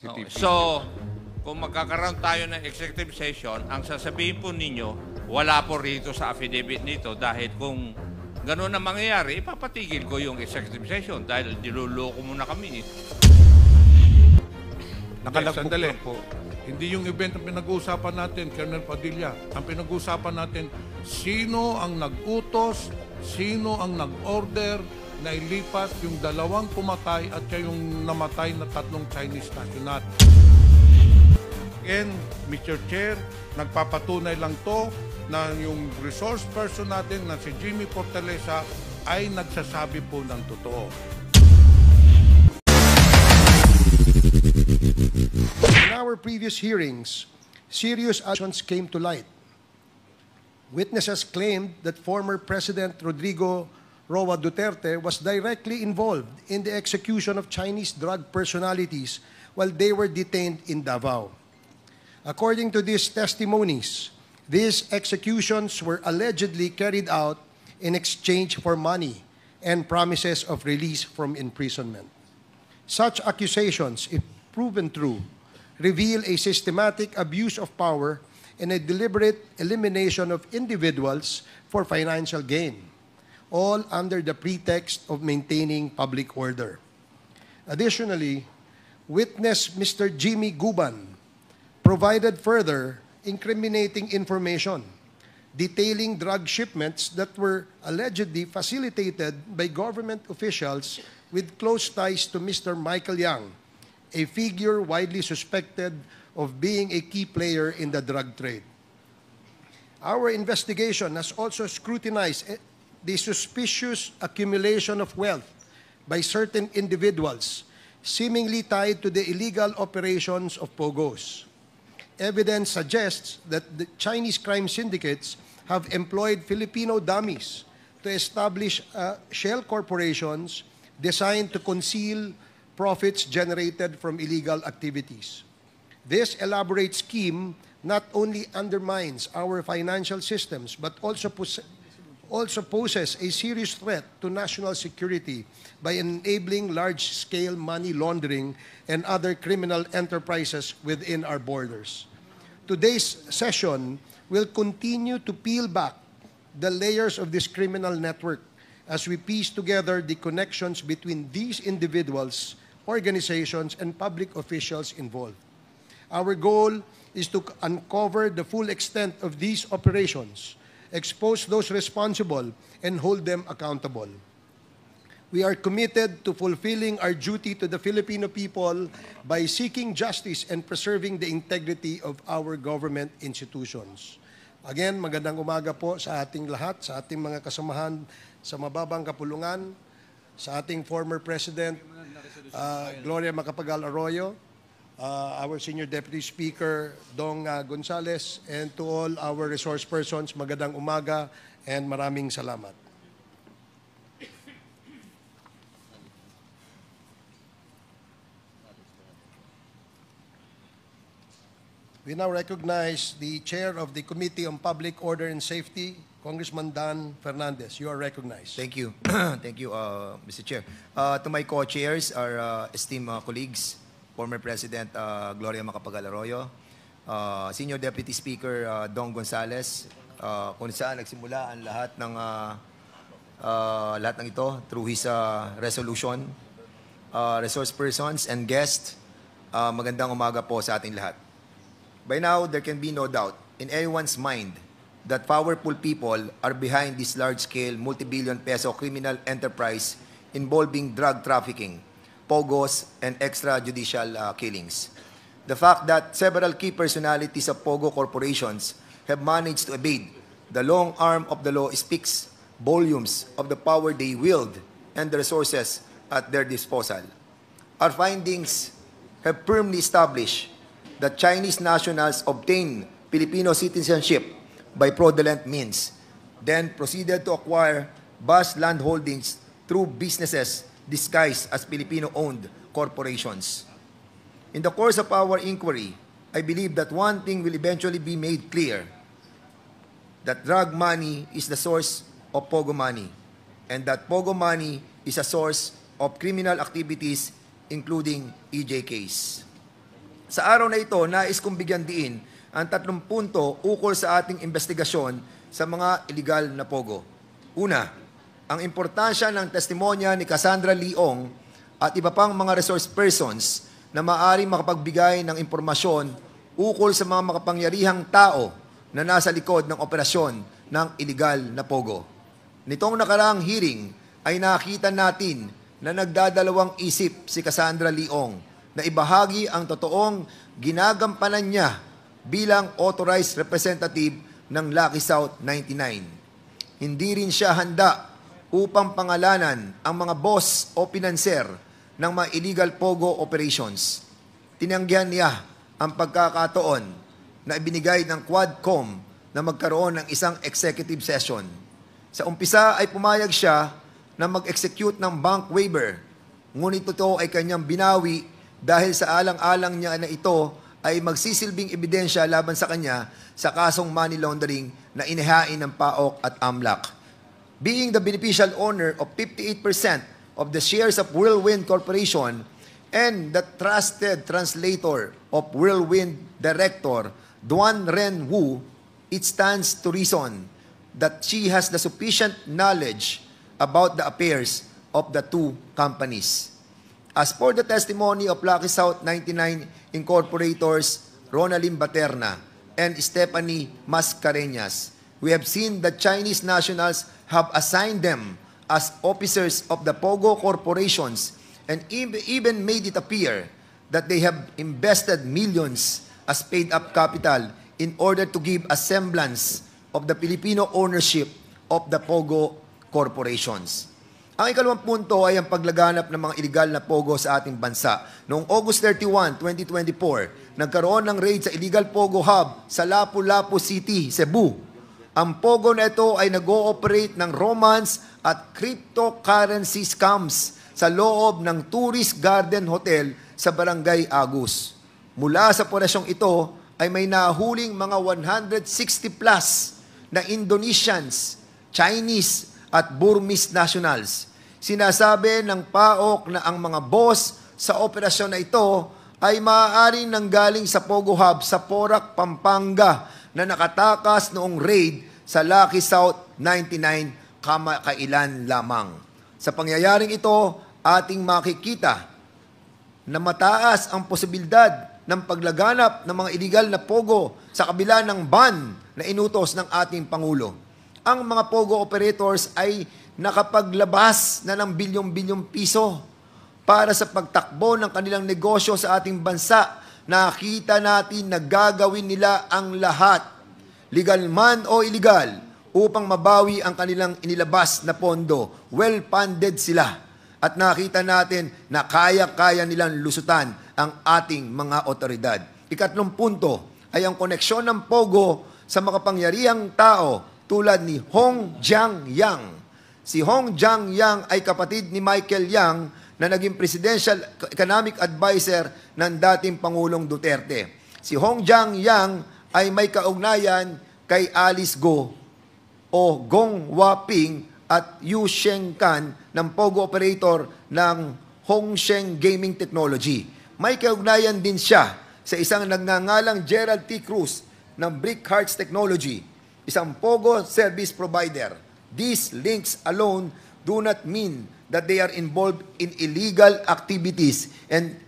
Okay. So, kung magkakaroon tayo ng executive session, ang sasabihin po ninyo, wala po rito sa affidavit nito dahil kung ganun ang mangyayari, ipapatigil ko yung executive session dahil diluloko muna kami. eh. Nakalagbook lang po. Hindi yung event ang pinag-uusapan natin, Colonel Padilla. Ang pinag-uusapan natin, sino ang nag-utos, sino ang nag-order, na ilipat yung dalawang pumatay at yung namatay na tatlong Chinese national. Again, Mr. Chair, nagpapatunay lang to na yung resource person natin na si Jimmy Portalesa ay nagsasabi po ng totoo. In our previous hearings, serious actions came to light. Witnesses claimed that former President Rodrigo Roa Duterte was directly involved in the execution of Chinese drug personalities while they were detained in Davao. According to these testimonies, these executions were allegedly carried out in exchange for money and promises of release from imprisonment. Such accusations, if proven true, reveal a systematic abuse of power and a deliberate elimination of individuals for financial gain. all under the pretext of maintaining public order. Additionally, witness Mr. Jimmy Guban provided further incriminating information detailing drug shipments that were allegedly facilitated by government officials with close ties to Mr. Michael Young, a figure widely suspected of being a key player in the drug trade. Our investigation has also scrutinized the suspicious accumulation of wealth by certain individuals seemingly tied to the illegal operations of POGOs. Evidence suggests that the Chinese crime syndicates have employed Filipino dummies to establish uh, shell corporations designed to conceal profits generated from illegal activities. This elaborate scheme not only undermines our financial systems but also also poses a serious threat to national security by enabling large-scale money laundering and other criminal enterprises within our borders. Today's session will continue to peel back the layers of this criminal network as we piece together the connections between these individuals, organizations, and public officials involved. Our goal is to uncover the full extent of these operations expose those responsible, and hold them accountable. We are committed to fulfilling our duty to the Filipino people by seeking justice and preserving the integrity of our government institutions. Again, magandang umaga po sa ating lahat, sa ating mga kasamahan sa mababang kapulungan, sa ating former President, uh, Gloria Macapagal Arroyo, uh, our Senior Deputy Speaker, Dong uh, Gonzales, and to all our resource persons, magandang umaga and maraming salamat. We now recognize the Chair of the Committee on Public Order and Safety, Congressman Dan Fernandez. You are recognized. Thank you. Thank you, uh, Mr. Chair. Uh, to my co-chairs, our uh, esteemed uh, colleagues, former President uh, Gloria Macapagal-Arroyo, uh, Senior Deputy Speaker uh, Don Gonzales, uh, kung saan nagsimula ang lahat ng uh, uh, lahat ng ito through his uh, resolution, uh, resource persons and guests. Uh, magandang umaga po sa ating lahat. By now, there can be no doubt in everyone's mind that powerful people are behind this large-scale multi-billion peso criminal enterprise involving drug trafficking POGOs, and extrajudicial uh, killings. The fact that several key personalities of POGO corporations have managed to evade the long arm of the law speaks volumes of the power they wield and the resources at their disposal. Our findings have firmly established that Chinese nationals obtained Filipino citizenship by fraudulent means, then proceeded to acquire vast landholdings through businesses disguised as Filipino-owned corporations. In the course of our inquiry, I believe that one thing will eventually be made clear, that drug money is the source of pogo money, and that pogo money is a source of criminal activities including EJKs. Sa araw na ito, nais kong bigyan diin ang tatlong punto ukol sa ating investigasyon sa mga illegal na pogo. Una, ang importansya ng testimonya ni Cassandra Leong at iba pang mga resource persons na maari makapagbigay ng impormasyon ukol sa mga makapangyarihang tao na nasa likod ng operasyon ng ilegal na pogo. Nitong nakaraang hearing ay nakita natin na nagdadalawang isip si Cassandra Leong na ibahagi ang totoong ginagampanan niya bilang authorized representative ng Lucky South 99. Hindi rin siya handa upang pangalanan ang mga boss o pinanser ng mga illegal pogo operations. Tinanggihan niya ang pagkakataon na ibinigay ng Quadcom na magkaroon ng isang executive session. Sa umpisa ay pumayag siya na mag-execute ng bank waiver, ngunit ito ay kanyang binawi dahil sa alang-alang niya na ito ay magsisilbing ebidensya laban sa kanya sa kasong money laundering na inihain ng PAOK at AMLAC being the beneficial owner of 58% of the shares of Whirlwind Corporation and the trusted translator of Whirlwind director Duan Ren Wu, it stands to reason that she has the sufficient knowledge about the affairs of the two companies. As for the testimony of Lucky South 99 Incorporators, Ronalyn Baterna and Stephanie Mascareñas, We have seen that Chinese nationals have assigned them as officers of the POGO corporations and even made it appear that they have invested millions as paid-up capital in order to give a semblance of the Filipino ownership of the POGO corporations. Ang ikalawang punto ay ang paglaganap ng mga illegal na POGO sa ating bansa. Noong August 31, 2024, nagkaroon ng raid sa illegal POGO hub sa Lapu-Lapu City, Cebu, ang Pogo na ito ay nag-ooperate ng romance at cryptocurrency scams sa loob ng Tourist Garden Hotel sa Barangay Agus. Mula sa operasyong ito ay may nahuling mga 160 plus na Indonesians, Chinese at Burmese nationals. Sinasabi ng PAOK na ang mga boss sa operasyon na ito ay maaaring nanggaling sa Pogo Hub sa Porac, Pampanga na nakatakas noong raid sa Lucky South 99 kailan lamang. Sa pangyayaring ito, ating makikita na mataas ang posibilidad ng paglaganap ng mga iligal na pogo sa kabila ng ban na inutos ng ating Pangulo. Ang mga pogo operators ay nakapaglabas na ng bilyong-bilyong piso para sa pagtakbo ng kanilang negosyo sa ating bansa nakita natin naggagawin nila ang lahat, legal man o illegal, upang mabawi ang kanilang inilabas na pondo. Well-funded sila. At nakita natin na kaya-kaya nilang lusutan ang ating mga otoridad. Ikatlong punto ay ang koneksyon ng Pogo sa makapangyarihang tao tulad ni Hong Jiang Yang. Si Hong Jiang Yang ay kapatid ni Michael Yang na naging Presidential Economic adviser ng dating Pangulong Duterte. Si Hong Jiang Yang ay may kaugnayan kay Alice Go o Gong Ping at Yu Sheng Kan ng Pogo Operator ng Hongsheng Gaming Technology. May kaugnayan din siya sa isang nagngangalang Gerald T. Cruz ng Brick Hearts Technology, isang Pogo service provider. These links alone do not mean that they are involved in illegal activities. And,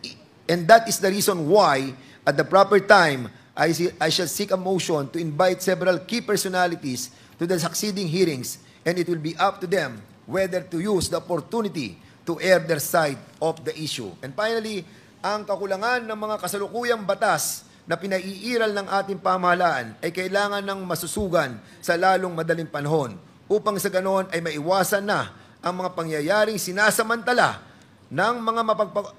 and that is the reason why, at the proper time, I, see, I shall seek a motion to invite several key personalities to the succeeding hearings, and it will be up to them whether to use the opportunity to air their side of the issue. And finally, ang kakulangan ng mga kasalukuyang batas na pinaiiral ng ating pamahalaan ay kailangan ng masusugan sa lalong madaling panahon upang sa ganoon ay maiwasan na ang mga pangyayaring sinasamantala ng mga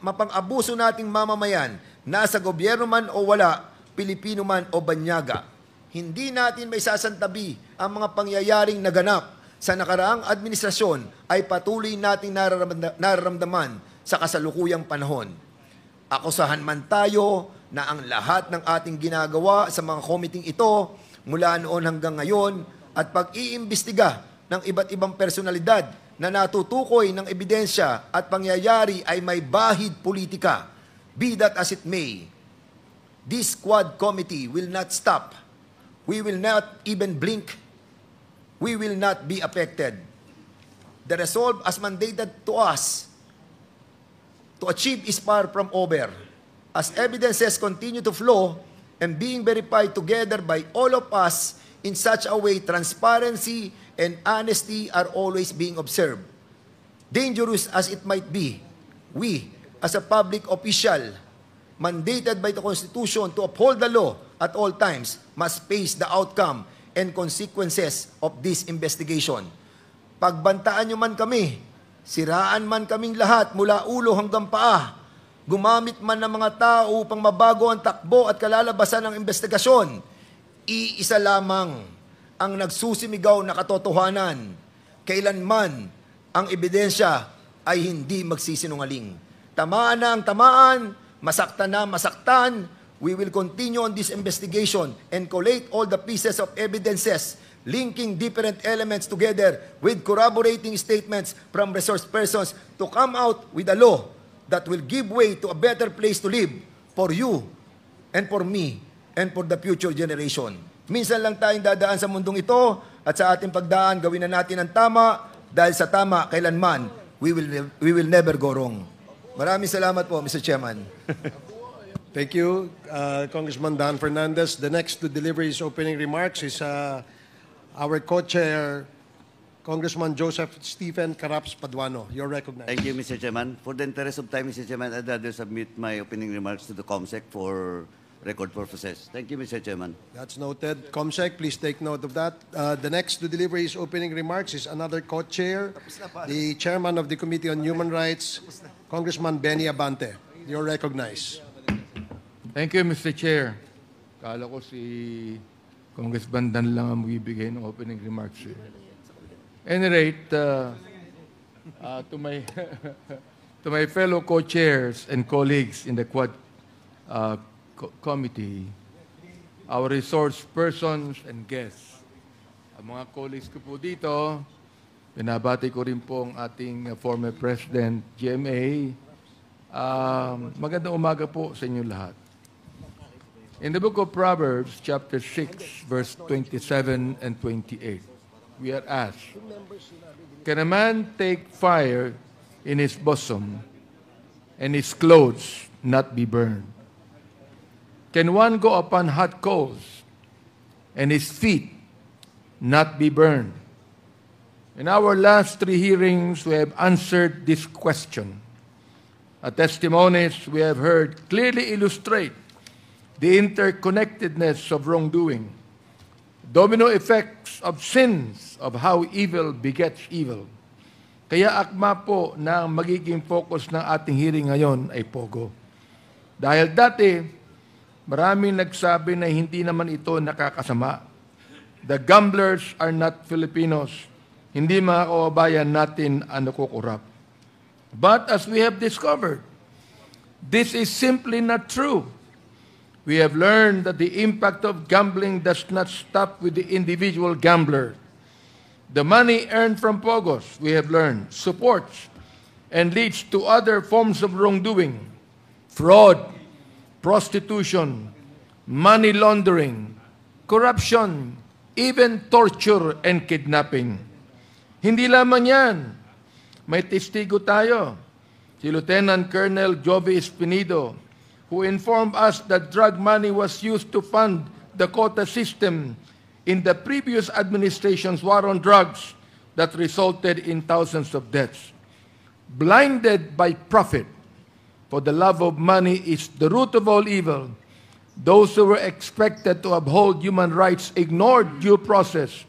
mapang-abuso nating mamamayan, nasa gobyerno man o wala, Pilipino man o banyaga. Hindi natin may sasantabi ang mga pangyayaring naganap sa nakaraang administrasyon ay patuloy nating nararamdaman sa kasalukuyang panahon. Akusahan man tayo na ang lahat ng ating ginagawa sa mga komiting ito mula noon hanggang ngayon at pag-iimbestiga ng iba't ibang personalidad na natutukoy ng ebidensya at pangyayari ay may bahid politika, be that as it may. This Quad Committee will not stop. We will not even blink. We will not be affected. The resolve as mandated to us to achieve is far from over. As evidences continue to flow and being verified together by all of us in such a way transparency and honesty are always being observed. Dangerous as it might be, we, as a public official, mandated by the Constitution to uphold the law at all times, must face the outcome and consequences of this investigation. Pagbantaan nyo man kami, siraan man kaming lahat mula ulo hanggang paa, gumamit man ng mga tao upang mabago ang takbo at kalalabasan ng investigasyon, iisa lamang ang nagsusimigaw na katotohanan. Kailanman ang ebidensya ay hindi magsisinungaling. Tamaan na ang tamaan, masaktan na masaktan. We will continue on this investigation and collate all the pieces of evidences linking different elements together with corroborating statements from resource persons to come out with a law that will give way to a better place to live for you and for me and for the future generation. Minsan lang tayong dadaan sa mundong ito at sa ating pagdaan, gawin na natin ang tama dahil sa tama, kailanman, we will, we will never go wrong. Maraming salamat po, Mr. Chairman. Thank you, uh, Congressman Dan Fernandez. The next to deliver his opening remarks is uh, our co-chair, Congressman Joseph Stephen Caraps Paduano. You're recognized. Thank you, Mr. Chairman. For the interest of time, Mr. Chairman, I'd rather submit my opening remarks to the COMSEC for record purposes. Thank you, Mr. Chairman. That's noted. Comsec, please take note of that. Uh, the next to deliver his opening remarks is another co-chair, the chairman of the Committee on Human Rights, Congressman Benny Abante. You're recognized. Thank you, Mr. Chair. Kala ko si Congressman Dan lang ang magbibigay ng opening remarks. Eh. Any rate, uh, uh, to my to my fellow co-chairs and colleagues in the Quad uh, co committee, our resource persons and guests. Ang mga colleagues ko po dito, binabati ko rin po ang ating uh, former President GMA. Um, ah, magandang umaga po sa inyo lahat. In the book of Proverbs, chapter 6, verse 27 and 28, we are asked, Can a man take fire in his bosom and his clothes not be burned? Can one go upon hot coals and his feet not be burned? In our last three hearings, we have answered this question. A testimonies we have heard clearly illustrate the interconnectedness of wrongdoing, domino effects of sins, of how evil begets evil. Kaya akma po na ang magiging focus ng ating hearing ngayon ay pogo. Dahil dati, Maraming nagsabi na hindi naman ito nakakasama. The gamblers are not Filipinos. Hindi mga kawabayan natin ang nakukurap. But as we have discovered, this is simply not true. We have learned that the impact of gambling does not stop with the individual gambler. The money earned from Pogos, we have learned, supports and leads to other forms of wrongdoing, fraud, prostitution, money laundering, corruption, even torture and kidnapping. Hindi lamang yan. May testigo tayo. Si Lieutenant Colonel Jovi Espinido, who informed us that drug money was used to fund the quota system in the previous administration's war on drugs that resulted in thousands of deaths. Blinded by profit, For the love of money is the root of all evil. Those who were expected to uphold human rights ignored due process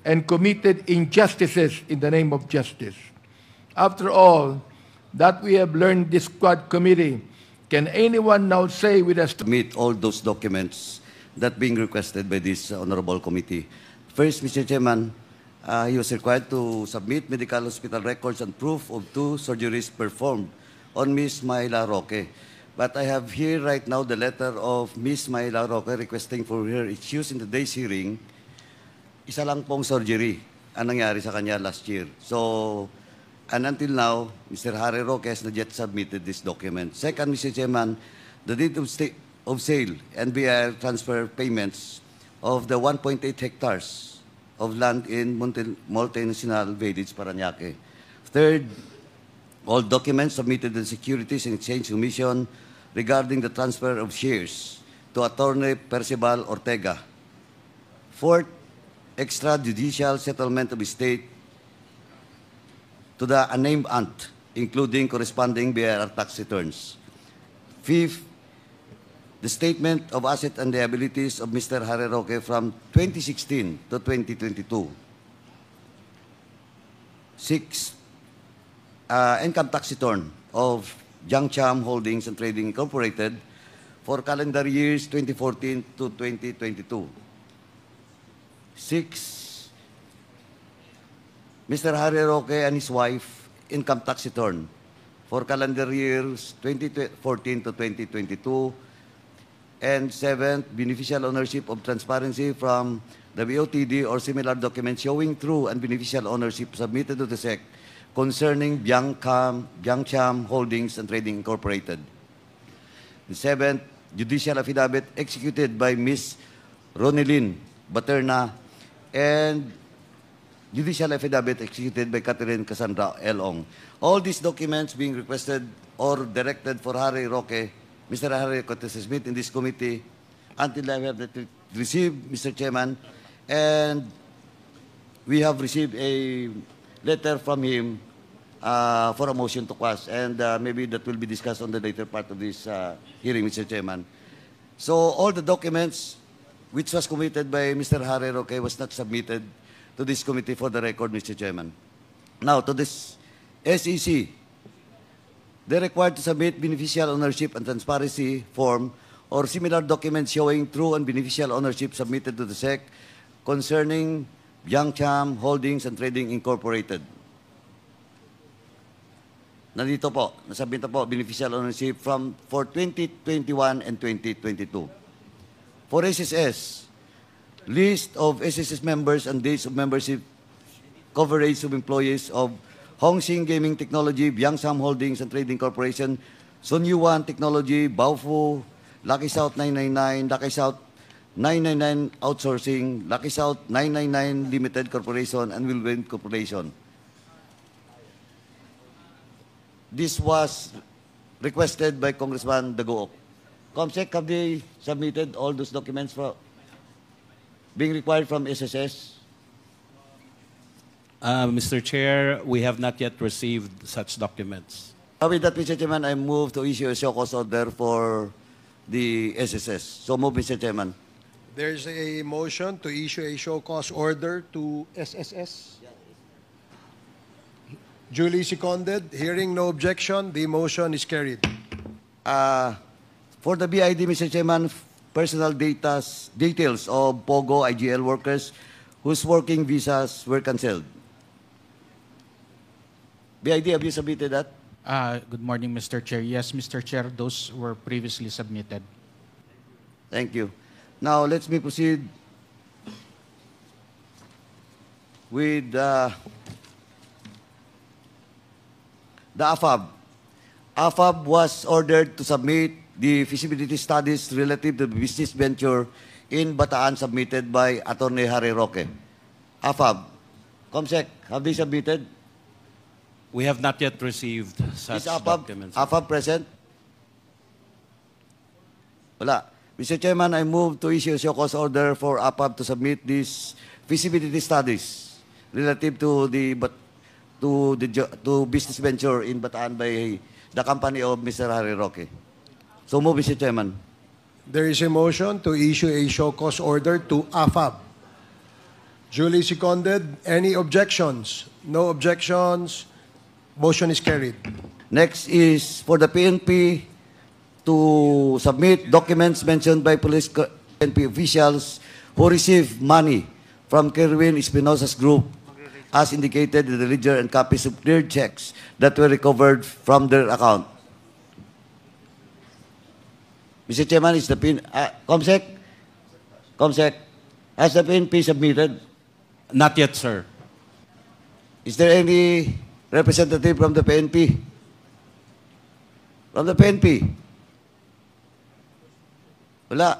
and committed injustices in the name of justice. After all, that we have learned this quad committee, can anyone now say with us to meet all those documents that being requested by this honorable committee? First, Mr. Chairman, uh, he was required to submit medical hospital records and proof of two surgeries performed on Ms. Myla Roque. But I have here right now the letter of Ms. Myla Roque requesting for her excuse in the day's hearing. Isa lang pong surgery ang nangyari sa kanya last year. So, and until now, Mr. Harry Roque has not yet submitted this document. Second, Mr. Chairman, the date of, of sale, NBR transfer payments of the 1.8 hectares of land in Monte Molten Sinal Village, Paranaque. Third, all documents submitted to the Securities and Exchange Commission regarding the transfer of shares to Attorney Percival Ortega. Fourth, extrajudicial settlement of estate to the unnamed aunt, including corresponding BIR tax returns. Fifth, the statement of assets and liabilities of Mr. Hareroke from 2016 to 2022. Sixth, uh, income tax return of Jiangcham Holdings and Trading Incorporated for calendar years 2014 to 2022. Six, Mr. Harry Roque and his wife income tax return for calendar years 2014 to 2022. And seventh, beneficial ownership of transparency from the BOTD or similar documents showing true and beneficial ownership submitted to the SEC concerning Biangcam, Biangcham Holdings and Trading Incorporated. The seventh, judicial affidavit executed by Ms. Ronilyn Baterna and judicial affidavit executed by Catherine Cassandra Elong. All these documents being requested or directed for Harry Roque, Mr. Harry Cortez Smith in this committee until I have received, Mr. Chairman, and we have received a letter from him uh, for a motion to quash. And uh, maybe that will be discussed on the later part of this uh, hearing, Mr. Chairman. So all the documents which was committed by Mr. Harero Roque was not submitted to this committee for the record, Mr. Chairman. Now, to this SEC, they required to submit beneficial ownership and transparency form or similar documents showing true and beneficial ownership submitted to the SEC concerning Yangcham Holdings and Trading Incorporated. Nandito po, nasabinta po, beneficial ownership from for 2021 and 2022. For SSS, list of SSS members and days of membership coverage of employees of Hongxing Gaming Technology, Biangsam Holdings and Trading Corporation, Sun Yuan Technology, Baofu, Lucky South 999, Lucky South 999 Outsourcing, Lucky South 999 Limited Corporation, and Wilwin Corporation. This was requested by Congressman Dagook. Comsec, have they submitted all those documents for being required from SSS? Uh, Mr. Chair, we have not yet received such documents. Uh, With that, Mr. Chairman, I move to issue a show cause order for the SSS. So move, Mr. Chairman. There's a motion to issue a show cause order to SSS. Julie seconded. Hearing no objection, the motion is carried. Uh, for the BID, Mr. Chairman, personal details of POGO IGL workers whose working visas were cancelled. BID, have you submitted that? Uh, good morning, Mr. Chair. Yes, Mr. Chair, those were previously submitted. Thank you. Now, let me proceed with uh, the AFAB. AFAB was ordered to submit the feasibility studies relative to business venture in Bataan submitted by Attorney Harry Roque. AFAB, ComSec, have they submitted? We have not yet received such Is AFAB, documents. AFAB present? Wala. Mr. Chairman, I move to issue a cause order for APAB to submit these feasibility studies relative to the to the to business venture in Bataan by the company of Mr. Harry Roque. So move, Mr. Chairman. There is a motion to issue a show cause order to AFAB. Julie seconded. Any objections? No objections. Motion is carried. Next is for the PNP to submit documents mentioned by police NP officials who received money from Kerwin Espinosa's group as indicated in the ledger and copies of cleared checks that were recovered from their account. Mr. Chairman, is the PIN... Uh, ComSec? ComSec, has the PNP submitted? Not yet, sir. Is there any representative from the PNP? From the PNP? Wala.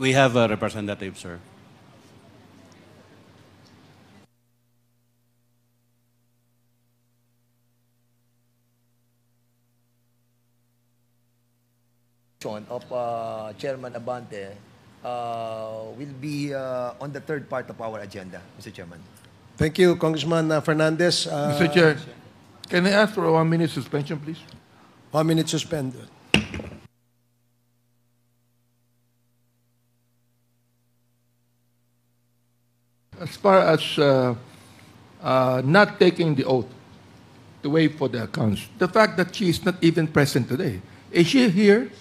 We have a representative, sir. of uh, Chairman Abante uh, will be uh, on the third part of our agenda, Mr. Chairman. Thank you, Congressman uh, Fernandez. Uh, Mr. Chair, can I ask for a one-minute suspension, please? One minute suspension. as far as uh, uh, not taking the oath to wait for the accounts, the fact that she is not even present today. Is she here?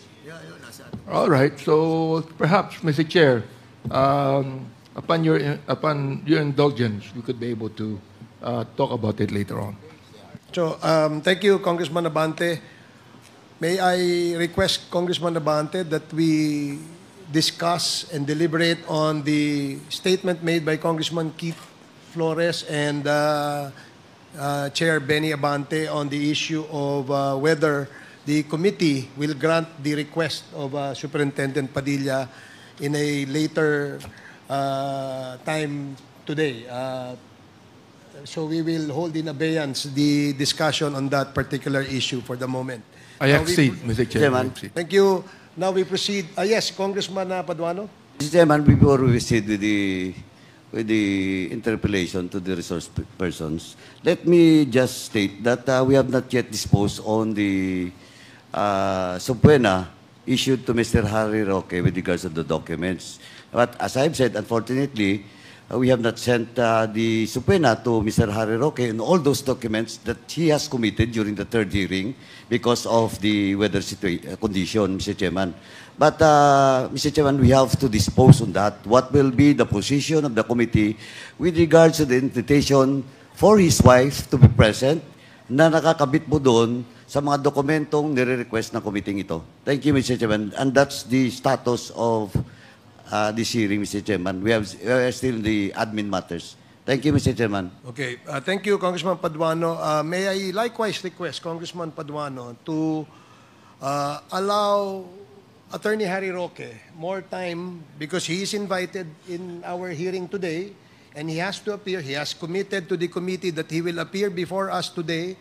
All right. So perhaps, Mr. Chair, um, upon your upon your indulgence, we could be able to uh, talk about it later on. So um, thank you, Congressman Abante. May I request Congressman Abante that we discuss and deliberate on the statement made by Congressman Keith Flores and uh, uh, Chair Benny Abante on the issue of uh, whether the committee will grant the request of uh, Superintendent Padilla in a later uh, time today. Uh, so we will hold in abeyance the discussion on that particular issue for the moment. I uh, Mr. Chairman. Thank you. Now we proceed. Uh, yes, Congressman uh, Paduano. Mr. Chairman, before we proceed with the, with the interpellation to the resource persons, let me just state that uh, we have not yet disposed on the uh, subpoena issued to Mr. Harry Roque with regards to the documents. But as I've said, unfortunately, Uh, we have not sent uh, the subpoena to Mr. Harry Roque and all those documents that he has committed during the third hearing because of the weather situation, uh, condition, Mr. Chairman. But, uh, Mr. Chairman, we have to dispose on that. What will be the position of the committee with regards to the invitation for his wife to be present na nakakabit mo doon sa mga dokumentong nire-request ng committee ito. Thank you, Mr. Chairman. And that's the status of uh, this hearing, Mr. Chairman. We, have, we still in the admin matters. Thank you, Mr. Chairman. Okay. Uh, thank you, Congressman Paduano. Uh, may I likewise request Congressman Paduano to uh, allow Attorney Harry Roque more time because he is invited in our hearing today and he has to appear. He has committed to the committee that he will appear before us today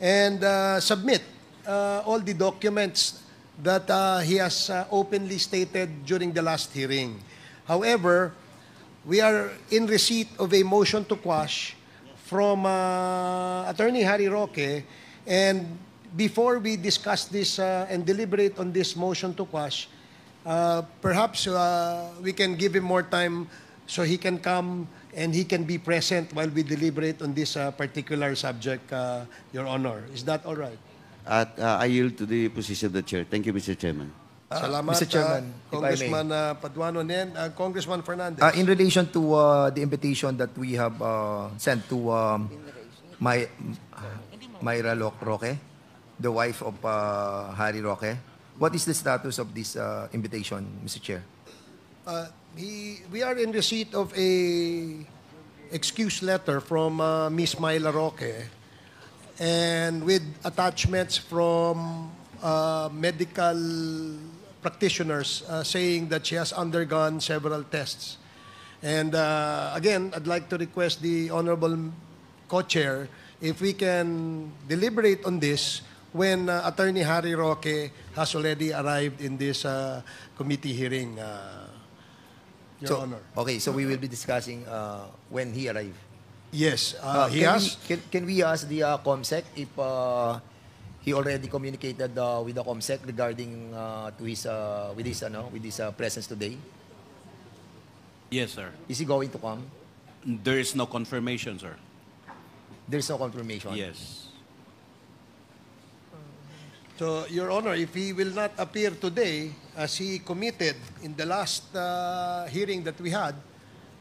and uh, submit uh, all the documents that uh, he has uh, openly stated during the last hearing. However, we are in receipt of a motion to quash from uh, Attorney Harry Roque and before we discuss this uh, and deliberate on this motion to quash, uh, perhaps uh, we can give him more time so he can come and he can be present while we deliberate on this uh, particular subject, uh, Your Honor. Is that all right? At uh, I yield to the position of the chair. Thank you, Mr. Chairman. Ah, Salamat, Mr. Chairman, ah, Congressman ah, Paduano. And then, ah, Congressman Fernandez. Uh, in relation to uh, the invitation that we have uh, sent to um, my Myra Roque, the wife of uh, Harry Roque, what is the status of this uh, invitation, Mr. Chair? Uh, he, we are in receipt of a excuse letter from uh, Miss Myla Roque and with attachments from uh, medical practitioners uh, saying that she has undergone several tests. And uh, again, I'd like to request the Honorable Co-Chair if we can deliberate on this when uh, Attorney Harry Roque has already arrived in this uh, committee hearing, uh, Your so, Honor. Okay, so we will be discussing uh, when he arrived. Yes. Uh, uh, he can, asked, we, can, can we ask the uh, ComSec if uh, he already communicated uh, with the ComSec regarding uh, to his uh, with his ano with his uh, presence today? Yes, sir. Is he going to come? There is no confirmation, sir. There's no confirmation. Yes. So, Your Honor, if he will not appear today, as he committed in the last uh, hearing that we had,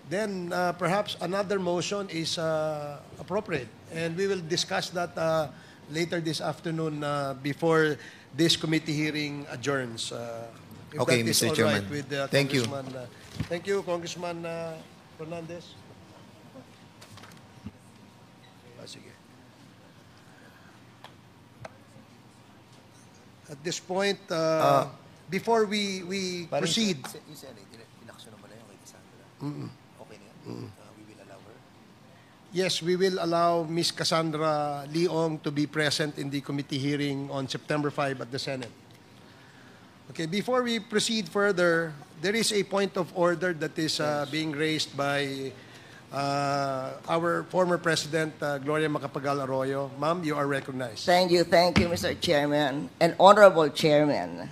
then uh, perhaps another motion is uh, appropriate. And we will discuss that uh, later this afternoon uh, before this committee hearing adjourns. Uh, if Okay, that is Mr. all Chairman. right with, uh, Thank you. uh, thank you, Congressman uh, Fernandez. Ah, At this point, uh, ah. before we, we proceed, eh, we will allow her. Yes, we will allow Ms. Cassandra Leong to be present in the committee hearing on September 5 at the Senate. Okay, before we proceed further, there is a point of order that is uh, being raised by uh, our former President, uh, Gloria Macapagal Arroyo. Ma'am, you are recognized. Thank you, thank you, Mr. Chairman and Honorable Chairman.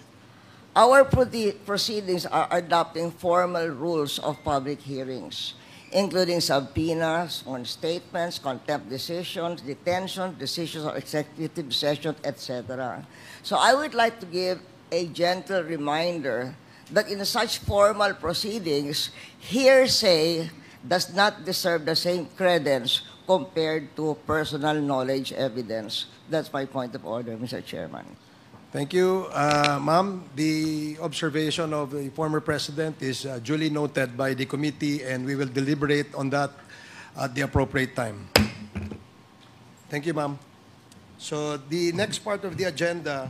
Our proceedings are adopting formal rules of public hearings including subpoenas on statements, contempt decisions, detention, decisions of executive sessions, etc. So I would like to give a gentle reminder that in such formal proceedings, hearsay does not deserve the same credence compared to personal knowledge evidence. That's my point of order, Mr. Chairman. Thank you. Uh, Ma'am, the observation of the former president is uh, duly noted by the committee and we will deliberate on that at the appropriate time. Thank you, ma'am. So the next part of the agenda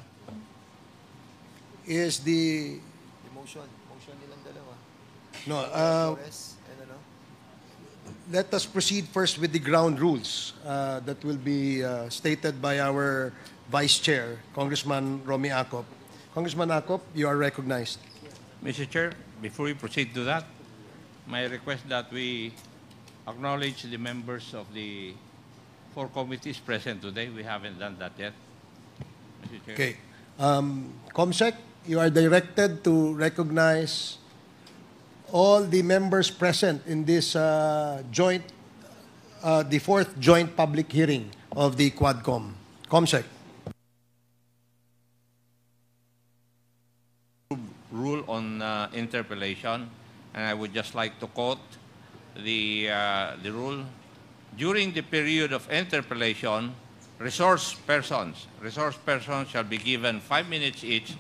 is the... The motion. Motion nilang dalawa. No, uh, let us proceed first with the ground rules uh, that will be uh, stated by our Vice Chair, Congressman Romy Acop. Congressman Acop, you are recognized. Mr. Chair, before we proceed to that, my request that we acknowledge the members of the four committees present today. We haven't done that yet. Okay. Um, Comsec, you are directed to recognize all the members present in this uh, joint, uh, the fourth joint public hearing of the Quadcom. Comsec. rule on uh, interpellation, and I would just like to quote the, uh, the rule. During the period of interpellation, resource persons, resource persons shall be given five minutes each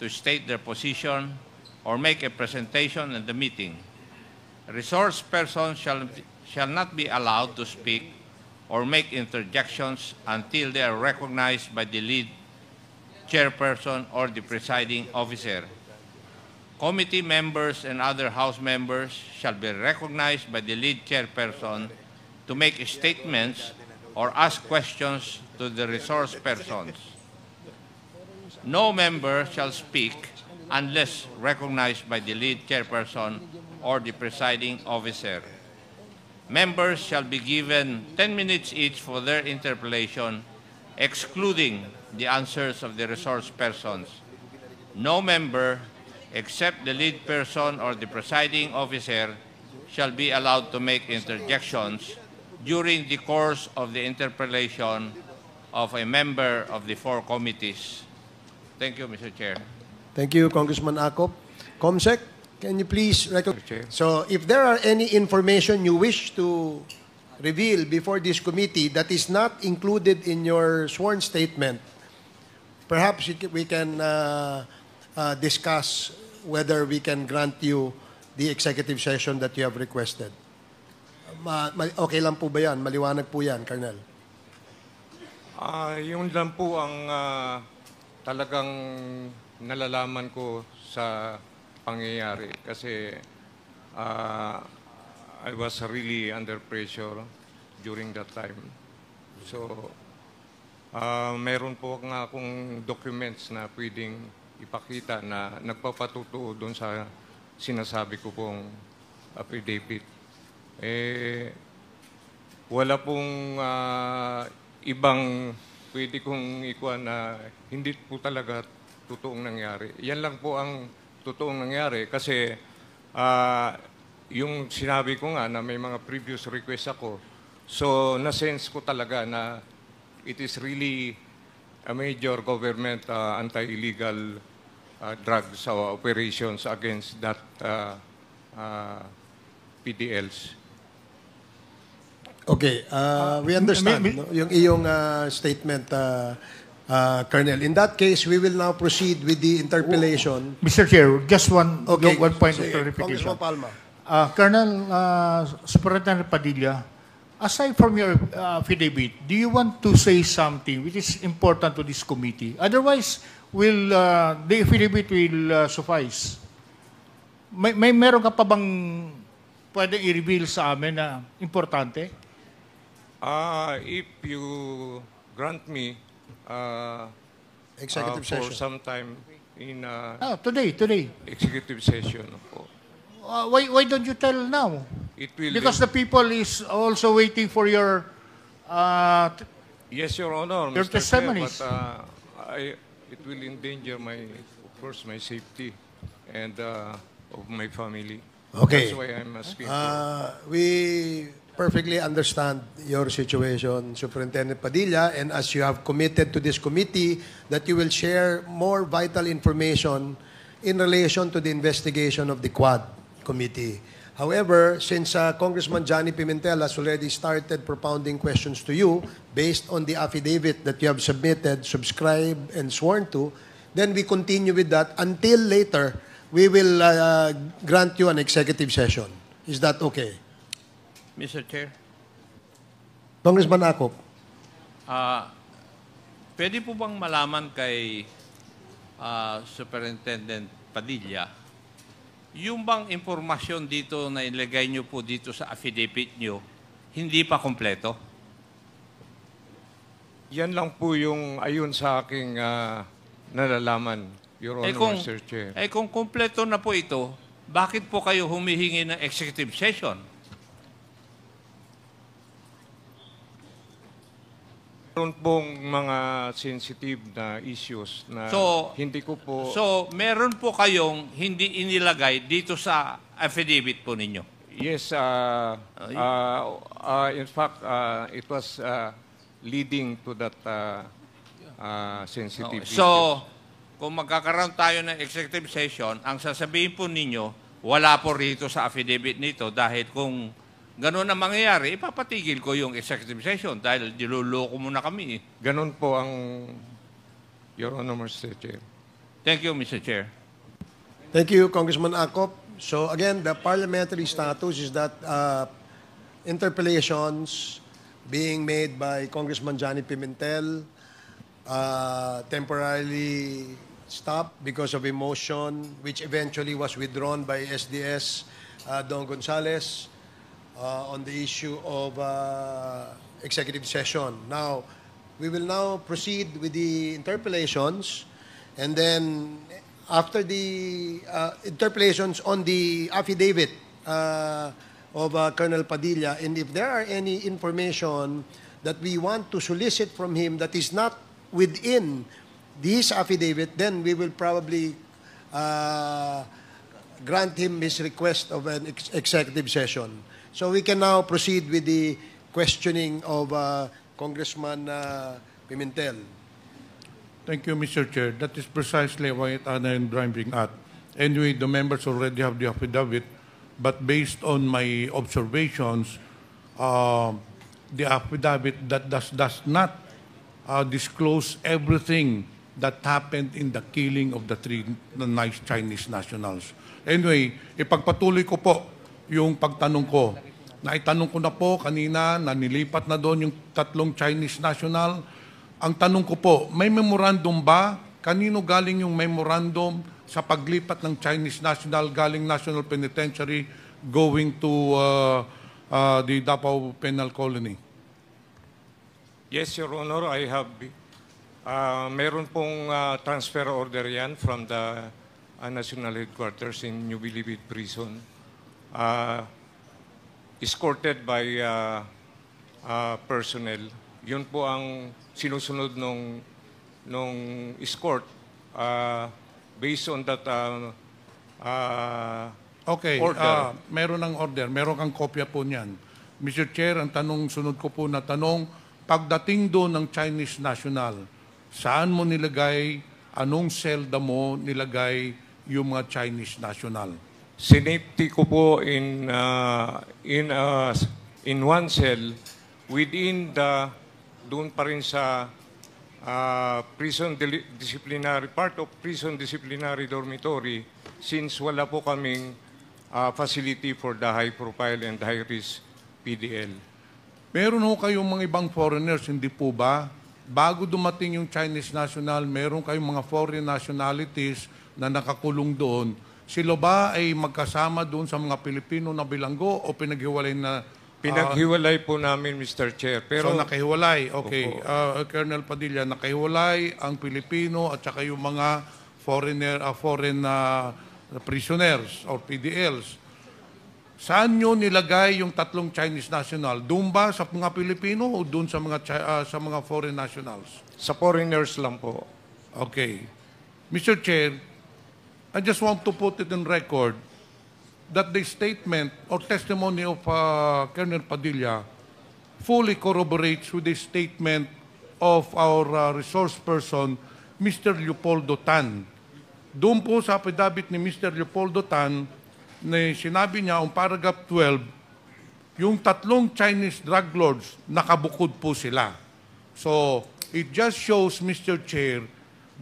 to state their position or make a presentation at the meeting. Resource persons shall, shall not be allowed to speak or make interjections until they are recognized by the lead chairperson or the presiding officer committee members and other House members shall be recognized by the lead chairperson to make statements or ask questions to the resource persons. No member shall speak unless recognized by the lead chairperson or the presiding officer. Members shall be given 10 minutes each for their interpellation, excluding the answers of the resource persons. No member except the lead person or the presiding officer shall be allowed to make interjections during the course of the interpellation of a member of the four committees. Thank you, Mr. Chair. Thank you, Congressman Akop. Comsec, can you please recognize? So if there are any information you wish to reveal before this committee that is not included in your sworn statement, perhaps we can uh, uh, discuss whether we can grant you the executive session that you have requested. Ma ma okay lang po ba yan? Maliwanag po yan, Colonel. Ah, yun lang po ang ah, talagang nalalaman ko sa pangyayari kasi ah, I was really under pressure during that time. So, uh, meron po nga akong documents na pwedeng ipakita na nagpapatutuo doon sa sinasabi ko pong affidavit. Eh, wala pong uh, ibang pwede kong ikuha na hindi po talaga totoong nangyari. Yan lang po ang totoong nangyari kasi uh, yung sinabi ko nga na may mga previous request ako, so na-sense ko talaga na it is really a major government uh, anti-illegal uh, drugs or operations against that uh, uh, PDLs. Okay, uh, we uh, understand no? yung iyong uh, statement, uh, uh, Colonel. In that case, we will now proceed with the interpellation. Oh, Mr. Chair, just one, okay. one point so, of clarification. Congressman Palma. Uh, Colonel uh, Superintendent Padilla, aside from your uh, affidavit, do you want to say something which is important to this committee? Otherwise, will, uh, the affidavit will uh, suffice. May, may meron ka pa bang pwede i-reveal sa amin na importante? Uh, if you grant me uh, Executive uh, for session. some time in uh, Ah, today, today. executive session. po. Uh, why, why don't you tell now? It will Because the people is also waiting for your... Uh, Yes, Your Honor, Your Mr. Chair, but uh, I, it will endanger my, of course, my safety and uh, of my family. Okay. That's why I'm asking. Uh, we perfectly understand your situation, Superintendent Padilla, and as you have committed to this committee, that you will share more vital information in relation to the investigation of the Quad Committee. However, since uh, Congressman Johnny Pimentel has already started propounding questions to you based on the affidavit that you have submitted, subscribed, and sworn to, then we continue with that until later we will uh, grant you an executive session. Is that okay? Mr. Chair. Congressman Akop. Uh, pwede po bang malaman kay uh, Superintendent Padilla yung bang impormasyon dito na ilagay nyo po dito sa affidavit nyo, hindi pa kompleto? Yan lang po yung ayun sa aking uh, nalalaman, Your eh, Honor, eh kung, Mr. Chair. Eh kung kompleto na po ito, bakit po kayo humihingi ng executive session? Meron pong mga sensitive na issues na So, hindi ko po... So, meron po kayong hindi inilagay dito sa affidavit po ninyo. yes, uh, uh, uh, in fact, uh, it was uh, leading to that uh, uh, sensitive issue. So, kung magkakaroon tayo ng executive session, ang sasabihin po ninyo, wala po rito sa affidavit nito dahil kung ganun ang mangyayari, ipapatigil ko yung executive session dahil niloloko mo na kami. eh. Ganun po ang Your Honor, Mr. Chair. Thank you, Mr. Chair. Thank you, Congressman Akop. So again, the parliamentary status is that uh, interpellations being made by Congressman Johnny Pimentel uh, temporarily stopped because of a motion which eventually was withdrawn by SDS uh, Don Gonzales uh, on the issue of uh, executive session. Now, we will now proceed with the interpellations and then after the uh, interpellations on the affidavit uh, of uh, Colonel Padilla and if there are any information that we want to solicit from him that is not within this affidavit, then we will probably uh, grant him his request of an ex executive session. So we can now proceed with the questioning of uh, Congressman uh, Pimentel. Thank you, Mr. Chair. That is precisely why it honor and bribing act. Anyway, the members already have the affidavit, but based on my observations, uh, the affidavit that does, does not uh, disclose everything that happened in the killing of the three nice Chinese nationals. Anyway, ipagpatuloy ko po yung pagtanong ko. Naitanong ko na po kanina na nilipat na doon yung tatlong Chinese national. Ang tanong ko po, may memorandum ba? Kanino galing yung memorandum sa paglipat ng Chinese national galing National Penitentiary going to uh, uh, the Dapao Penal Colony? Yes, Your Honor, I have... Uh, meron pong uh, transfer order yan from the uh, National Headquarters in New Bilibid Prison uh, escorted by uh, uh, personnel. Yun po ang sinusunod nung, nung escort uh, based on that uh, uh, okay, uh, order. Uh, meron ng order. Meron kang kopya po niyan. Mr. Chair, ang tanong sunod ko po na tanong, pagdating doon ng Chinese national, saan mo nilagay, anong selda mo nilagay yung mga Chinese national? sinafety ko po in, uh, in, uh, in one cell within the, doon pa rin sa uh, prison disciplinary, part of prison disciplinary dormitory since wala po kaming uh, facility for the high profile and high risk PDL. Meron ho kayong mga ibang foreigners, hindi po ba? Bago dumating yung Chinese national, meron kayong mga foreign nationalities na nakakulong doon sila ba ay magkasama doon sa mga Pilipino na bilanggo o pinaghiwalay na ah, Pinaghiwalay po namin, Mr. Chair. Pero, so nakahiwalay, okay. Uh, Colonel Padilla, nakahiwalay ang Pilipino at saka yung mga foreigner, uh, foreign uh, prisoners or PDLs. Saan nyo nilagay yung tatlong Chinese national? Doon ba sa mga Pilipino o doon sa mga, uh, sa mga foreign nationals? Sa foreigners lang po. Okay. Mr. Chair, I just want to put it in record that the statement or testimony of uh, Colonel Padilla fully corroborates with the statement of our uh, resource person, Mr. Leopoldo Tan. Doon po sa affidavit ni Mr. Leopoldo Tan, na sinabi niya ang paragraph 12, yung tatlong Chinese drug lords, nakabukod po sila. So, it just shows, Mr. Chair,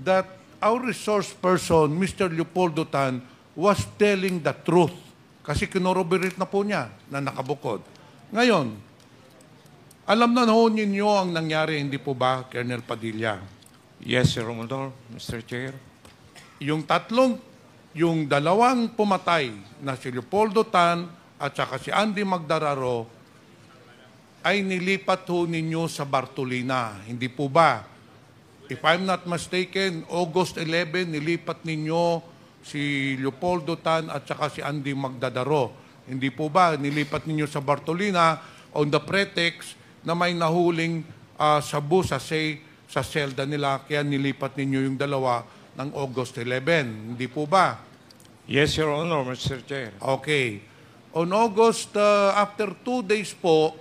that our resource person, Mr. Leopoldo Tan, was telling the truth. Kasi kinoroberate na po niya na nakabukod. Ngayon, alam na ho ninyo ang nangyari, hindi po ba, Colonel Padilla? Yes, Sir Romaldor, Mr. Chair. Yung tatlong, yung dalawang pumatay na si Leopoldo Tan at saka si Andy Magdararo ay nilipat ho ninyo sa Bartolina, hindi po ba? if I'm not mistaken, August 11, nilipat ninyo si Leopoldo Tan at saka si Andy Magdadaro. Hindi po ba nilipat ninyo sa Bartolina on the pretext na may nahuling uh, ah, sabu sa say sa selda nila kaya nilipat ninyo yung dalawa ng August 11. Hindi po ba? Yes, Your Honor, Mr. Chair. Okay. On August, uh, after two days po,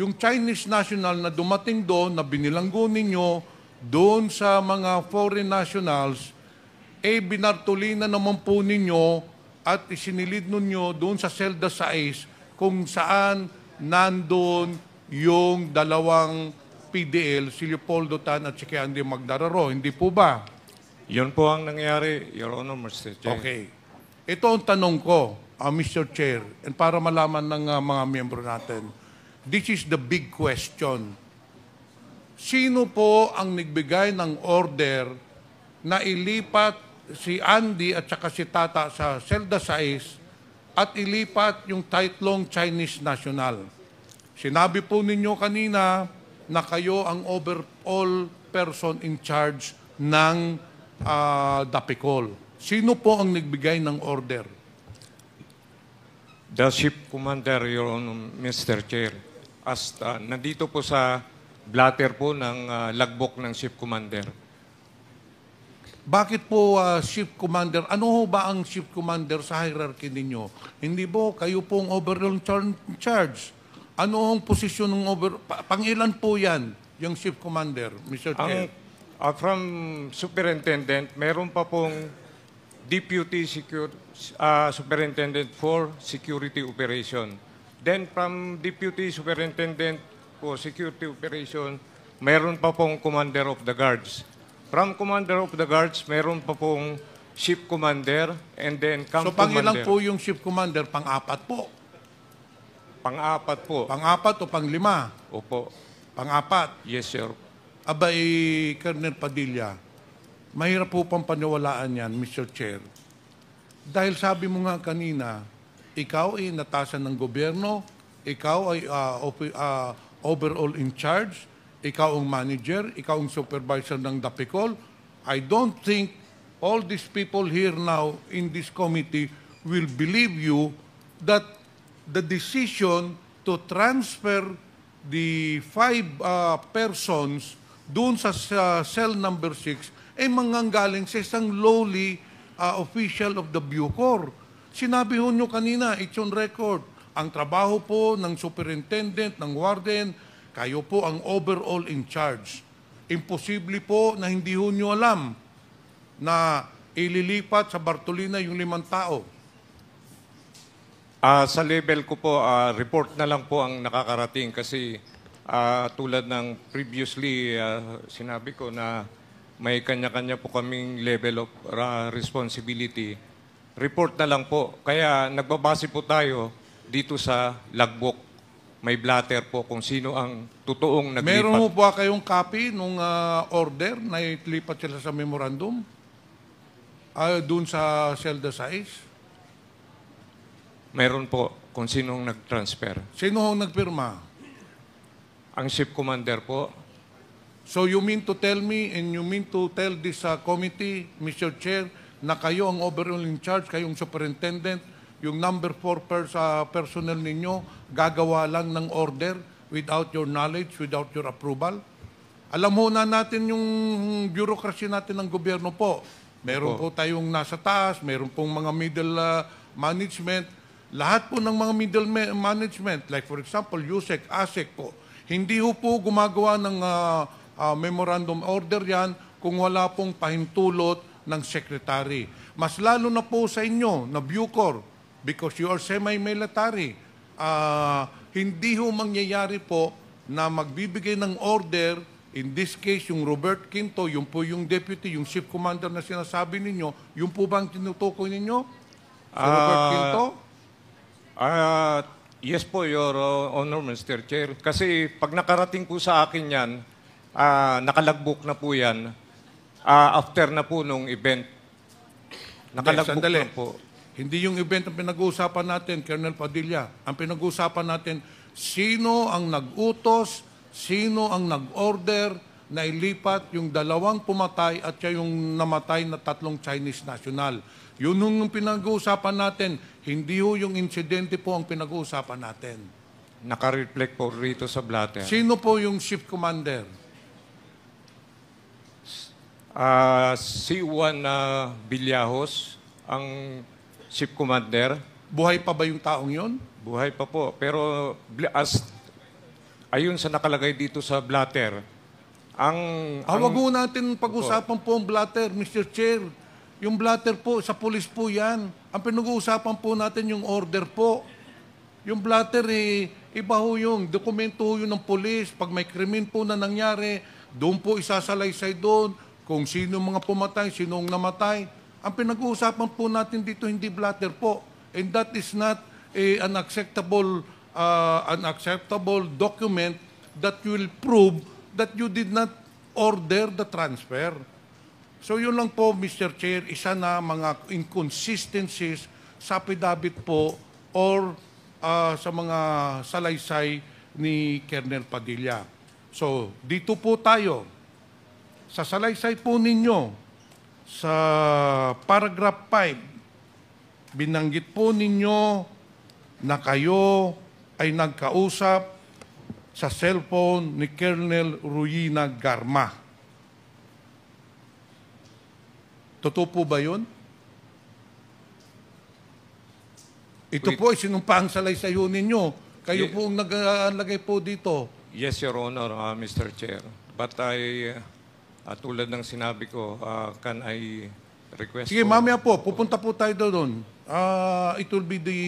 yung Chinese national na dumating doon, na binilanggo ninyo, doon sa mga foreign nationals, eh binartulina naman po ninyo at isinilid ninyo doon sa Selda sa ICE kung saan nandoon yung dalawang PDL, si Leopoldo Tan at si Andy Magdararo. Hindi po ba? Yun po ang nangyari, Your Honor, Mr. Chair. Okay. Ito ang tanong ko, uh, ah, Mr. Chair, and para malaman ng uh, mga miyembro natin. This is the big question sino po ang nagbigay ng order na ilipat si Andy at saka si Tata sa Selda 6 at ilipat yung titlong Chinese national. Sinabi po ninyo kanina na kayo ang overall person in charge ng uh, DAPICOL. Sino po ang nagbigay ng order? The ship commander, Your Mr. Chair. As, uh, nandito po sa blatter po ng uh, ah, lagbok ng ship commander. Bakit po uh, ship commander? Ano ho ba ang ship commander sa hierarchy ninyo? Hindi po, kayo pong overall char- charge. Ano ang posisyon ng over... Pa- pangilan po yan, yung ship commander, Mr. Ang, Uh, from superintendent, meron pa pong deputy secure, uh, superintendent for security operation. Then from deputy superintendent po, security operation, mayroon pa pong commander of the guards. From commander of the guards, mayroon pa pong ship commander and then camp so, pang commander. So pangilang po yung ship commander, pang-apat po? Pang-apat po. Pang-apat o pang-lima? Opo. Pang-apat? Yes, sir. Abay, Colonel Padilla, mahirap po pang paniwalaan yan, Mr. Chair. Dahil sabi mo nga kanina, ikaw ay natasan ng gobyerno, ikaw ay uh, uh, overall in charge, ikaw ang manager, ikaw ang supervisor ng DAPICOL. I don't think all these people here now in this committee will believe you that the decision to transfer the five uh, persons doon sa uh, cell number 6 ay eh, manganggaling sa isang lowly uh, official of the Bucor. Sinabi ho nyo kanina, it's on record ang trabaho po ng superintendent, ng warden, kayo po ang overall in charge. Imposible po na hindi ho nyo alam na ililipat sa Bartolina yung limang tao. Uh, sa level ko po, uh, report na lang po ang nakakarating kasi uh, tulad ng previously uh, sinabi ko na may kanya-kanya po kaming level of uh, responsibility. Report na lang po. Kaya nagbabase po tayo dito sa logbook. May blatter po kung sino ang totoong naglipat. Meron mo po kayong copy nung ah, order na itlipat sila sa memorandum? Ay, ah, doon sa Celda size? Meron po kung sino ang nag-transfer. Sino ang nagpirma? Ang ship commander po, So you mean to tell me and you mean to tell this uh, committee, Mr. Chair, na kayo ang overall in charge, kayong superintendent, yung number 4 pers- uh, personnel ninyo gagawa lang ng order without your knowledge, without your approval? Alam ho na natin yung bureaucracy natin ng gobyerno po. Meron Opo. po tayong nasa taas, meron pong mga middle uh, management. Lahat po ng mga middle ma- management, like for example, USEC, ASEC po, hindi ho po gumagawa ng uh, uh, memorandum order yan kung wala pong pahintulot ng secretary. Mas lalo na po sa inyo na Bucor, because you are semi-military. Uh, hindi ho mangyayari po na magbibigay ng order, in this case, yung Robert Quinto, yung po yung deputy, yung ship commander na sinasabi ninyo, yung po bang tinutukoy ninyo? Si uh, ah, Robert ah, Quinto? Uh, yes po, Your Honor, Mr. Chair. Kasi pag nakarating po sa akin yan, uh, nakalagbok na po yan uh, after na po nung event. Nakalagbook okay, na po. Hindi yung event ang pinag-uusapan natin, Colonel Padilla. Ang pinag-uusapan natin, sino ang nag-utos, sino ang nag-order na ilipat yung dalawang pumatay at siya yung namatay na tatlong Chinese national. Yun yung pinag-uusapan natin. Hindi ho yung insidente po ang pinag-uusapan natin. Naka-reflect po rito sa blatter. Sino po yung ship commander? Uh, si Juan uh, Villajos, ang Chief Commander. Buhay pa ba yung taong yon? Buhay pa po. Pero as ayun sa nakalagay dito sa blatter, ang... Hawag ah, mo natin pag-usapan po ang blatter, Mr. Chair. Yung blatter po, sa pulis po yan. Ang pinag-uusapan po natin yung order po. Yung blatter, eh, iba ho yung dokumento ho yun ng pulis. Pag may krimen po na nangyari, doon po isasalaysay doon kung sino mga pumatay, sino ang namatay. Ang pinag-uusapan po natin dito hindi blatter po. And that is not a, an acceptable uh, an acceptable document that will prove that you did not order the transfer. So yun lang po, Mr. Chair, isa na mga inconsistencies sa pidabit po or uh, sa mga salaysay ni Kernel Padilla. So, dito po tayo. Sa salaysay po ninyo, sa paragraph 5, binanggit po ninyo na kayo ay nagkausap sa cellphone ni Colonel Ruina Garma. Totoo po ba yun? Ito Wait. po ay sinumpang salaysayo ninyo. Kayo yes. po ang naglagay po dito. Yes, Your Honor, uh, Mr. Chair. But I... Uh, at ah, tulad ng sinabi ko, uh, can I request Sige, for- mamaya po, pupunta po tayo doon. Ah, it will be the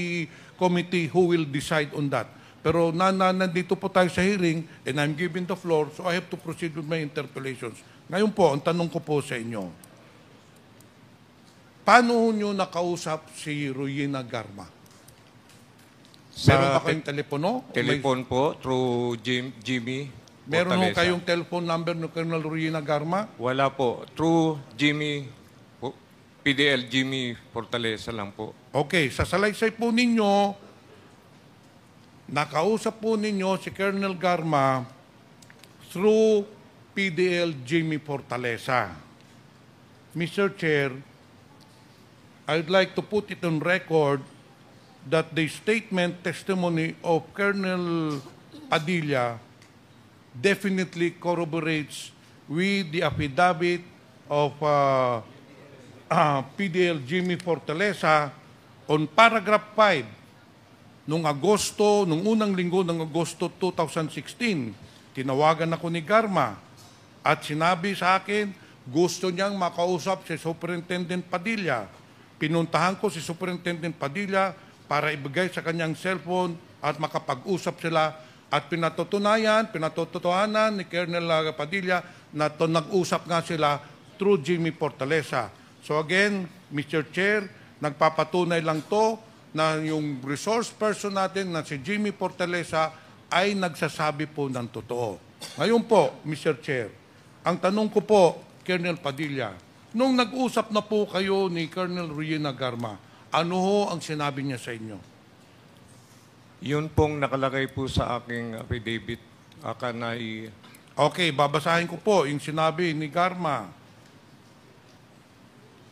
committee who will decide on that. Pero na, na, nandito po tayo sa hearing and I'm given the floor so I have to proceed with my interpolations. Ngayon po, ang tanong ko po sa inyo, paano nyo nakausap si Ruyina Garma? Meron ba kayong telepono? Telephone po through Jim, Jimmy Meron ho Fortaleza. kayong telephone number ni Colonel Ruyina Garma? Wala po. True Jimmy, PDL Jimmy Fortaleza lang po. Okay, sa salaysay po ninyo, nakausap po ninyo si Colonel Garma through PDL Jimmy Fortaleza. Mr. Chair, I'd like to put it on record that the statement testimony of Colonel Padilla definitely corroborates with the affidavit of uh, uh, PDL Jimmy Fortaleza on paragraph 5 noong Agosto, noong unang linggo ng Agosto 2016, tinawagan ako ni Garma at sinabi sa akin, gusto niyang makausap si Superintendent Padilla. Pinuntahan ko si Superintendent Padilla para ibigay sa kanyang cellphone at makapag-usap sila at pinatotunayan, pinatototohanan ni Colonel Padilla na to, nag-usap nga sila through Jimmy Portalesa. So again, Mr. Chair, nagpapatunay lang to na yung resource person natin na si Jimmy Portalesa ay nagsasabi po ng totoo. Ngayon po, Mr. Chair, ang tanong ko po, Colonel Padilla, nung nag-usap na po kayo ni Colonel Rina Garma, ano ho ang sinabi niya sa inyo? Yun pong nakalagay po sa aking affidavit. Aka na Okay, babasahin ko po yung sinabi ni Garma.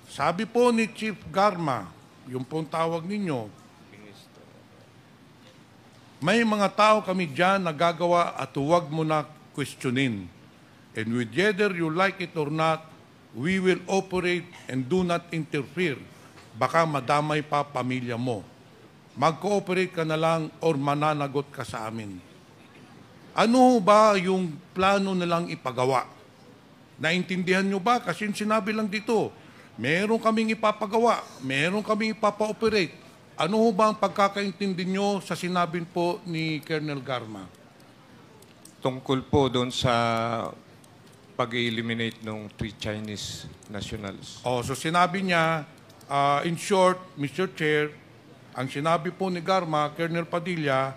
Sabi po ni Chief Garma, yung pong tawag ninyo, may mga tao kami dyan na gagawa at huwag mo na questionin. And whether you like it or not, we will operate and do not interfere. Baka madamay pa pamilya mo mag-cooperate ka na lang or mananagot ka sa amin. Ano ba yung plano na lang ipagawa? Naintindihan nyo ba? Kasi sinabi lang dito, meron kaming ipapagawa, meron kaming ipapa-operate. Ano ho ba ang pagkakaintindi nyo sa sinabi po ni Colonel Garma? Tungkol po doon sa pag-eliminate ng three Chinese nationals. Oh, so sinabi niya, uh, in short, Mr. Chair, ang sinabi po ni Garma, Colonel Padilla,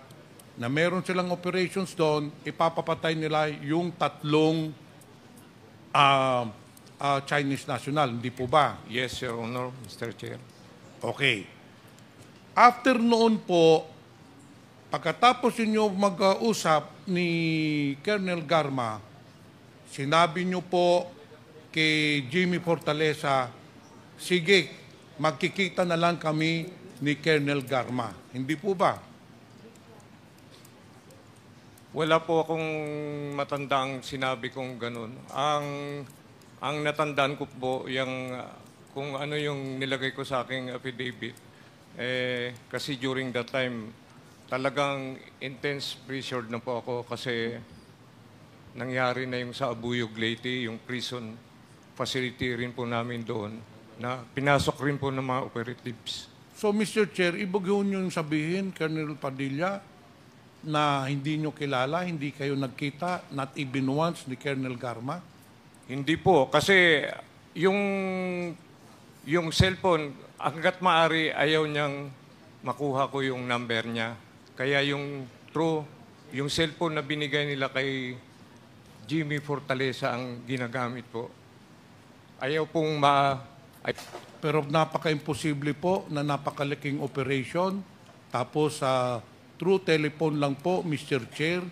na meron silang operations doon, ipapapatay nila yung tatlong uh, uh, Chinese national. Hindi po ba? Yes, Your Honor, Mr. Chair. Okay. After noon po, pagkatapos ninyo mag-usap ni Colonel Garma, sinabi nyo po kay Jimmy Fortaleza, sige, magkikita na lang kami ni Colonel Garma. Hindi po ba? Wala po akong matandang sinabi kong ganun. Ang ang natandaan ko po yung kung ano yung nilagay ko sa aking affidavit eh kasi during that time talagang intense pressure na po ako kasi nangyari na yung sa Abuyog Leyte, yung prison facility rin po namin doon na pinasok rin po ng mga operatives. So, Mr. Chair, ibig yun yung sabihin, Colonel Padilla, na hindi nyo kilala, hindi kayo nagkita, not even once ni Colonel Garma? Hindi po, kasi yung, yung cellphone, hanggat maari ayaw niyang makuha ko yung number niya. Kaya yung true, yung cellphone na binigay nila kay Jimmy Fortaleza ang ginagamit po. Ayaw pong ma... Ay pero napaka-imposible po na napakalaking operation. Tapos sa uh, through telephone lang po, Mr. Chair,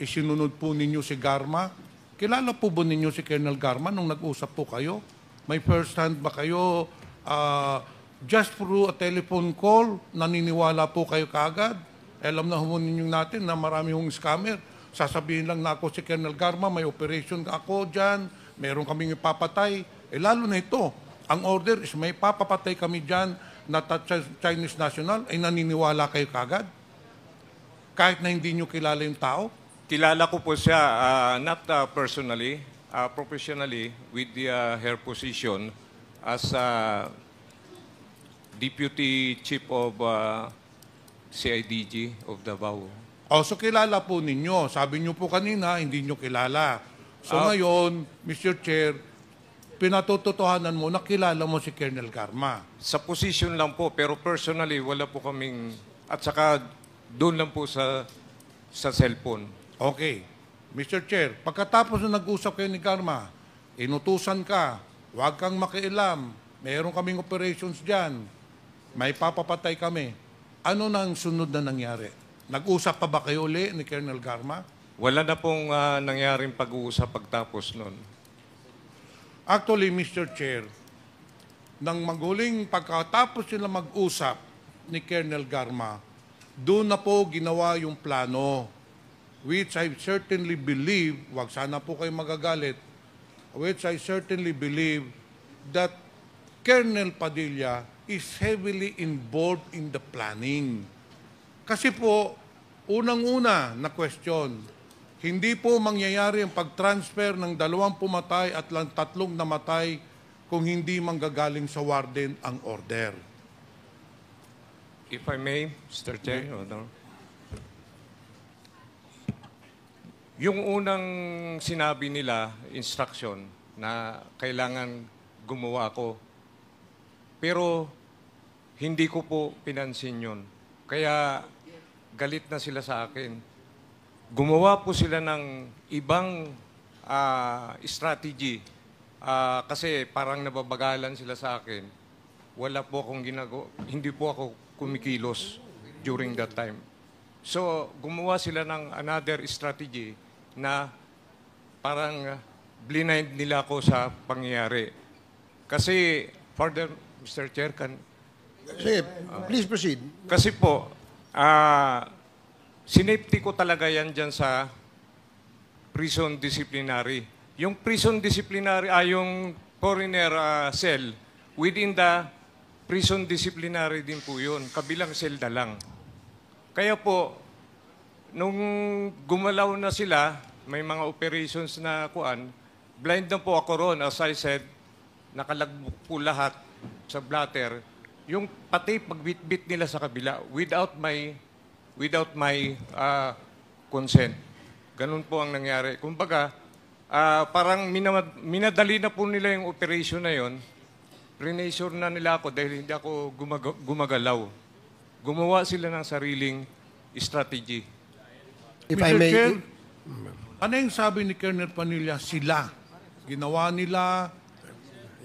isinunod po ninyo si Garma. Kilala po ba ninyo si Colonel Garma nung nag-usap po kayo? May first hand ba kayo uh, just through a telephone call, naniniwala po kayo kaagad? Alam na humunin natin na marami yung scammer sasabihin lang na ako si Colonel Garma, may operation ako dyan, meron kaming ipapatay. Eh lalo na ito, ang order is may papapatay kami dyan na Chinese national, ay naniniwala kayo kagad? Kahit na hindi nyo kilala yung tao? Kilala ko po siya, uh, not uh, personally, uh, professionally, with the, uh, her position as a Deputy Chief of uh, CIDG of Davao. O, oh, so kilala po ninyo. Sabi nyo po kanina, hindi nyo kilala. So uh, ngayon, Mr. Chair, pinatotohanan mo na kilala mo si Colonel Karma. Sa position lang po, pero personally, wala po kaming... At saka, doon lang po sa, sa cellphone. Okay. Mr. Chair, pagkatapos na nag-usap kayo ni Karma, inutusan ka, huwag kang makialam, meron kaming operations dyan, may papapatay kami. Ano na ang sunod na nangyari? Nag-usap pa ba kayo uli ni Colonel Karma? Wala na pong ah, nangyaring pag-uusap pagtapos noon. Actually, Mr. Chair, nang maguling pagkatapos sila mag-usap ni Colonel Garma, doon na po ginawa yung plano, which I certainly believe, wag sana po kayo magagalit, which I certainly believe that Colonel Padilla is heavily involved in the planning. Kasi po, unang-una na question, hindi po mangyayari ang pag-transfer ng dalawang pumatay at lang tatlong namatay kung hindi manggagaling sa warden ang order. If I may, Mr. Chair, Honor. Yung unang sinabi nila, instruction, na kailangan gumawa ako. Pero hindi ko po pinansin yun. Kaya galit na sila sa akin gumawa po sila ng ibang uh, strategy uh, kasi parang nababagalan sila sa akin. Wala po akong ginago, hindi po ako kumikilos during that time. So, gumawa sila ng another strategy na parang blind nila ako sa pangyayari. Kasi, further, Mr. Chair, can... Sige, please proceed. Kasi po, ah... Uh, sinafety ko talaga yan dyan sa prison disciplinary. Yung prison disciplinary, ay ah, yung foreigner uh, ah, cell, within the prison disciplinary din po yun, kabilang cell selda lang. Kaya po, nung gumalaw na sila, may mga operations na kuan, blind na po ako ron, as I said, nakalagbok po lahat sa bladder, Yung pati pagbitbit nila sa kabila, without my without my uh, consent. Ganun po ang nangyari. Kumbaga, uh, parang minamad, minadali na po nila yung operation na yon. Renature na nila ako dahil hindi ako gumag- gumagalaw. Gumawa sila ng sariling strategy. If Mr. I may... Chair, ano yung sabi ni Colonel Panilla? Sila. Ginawa nila,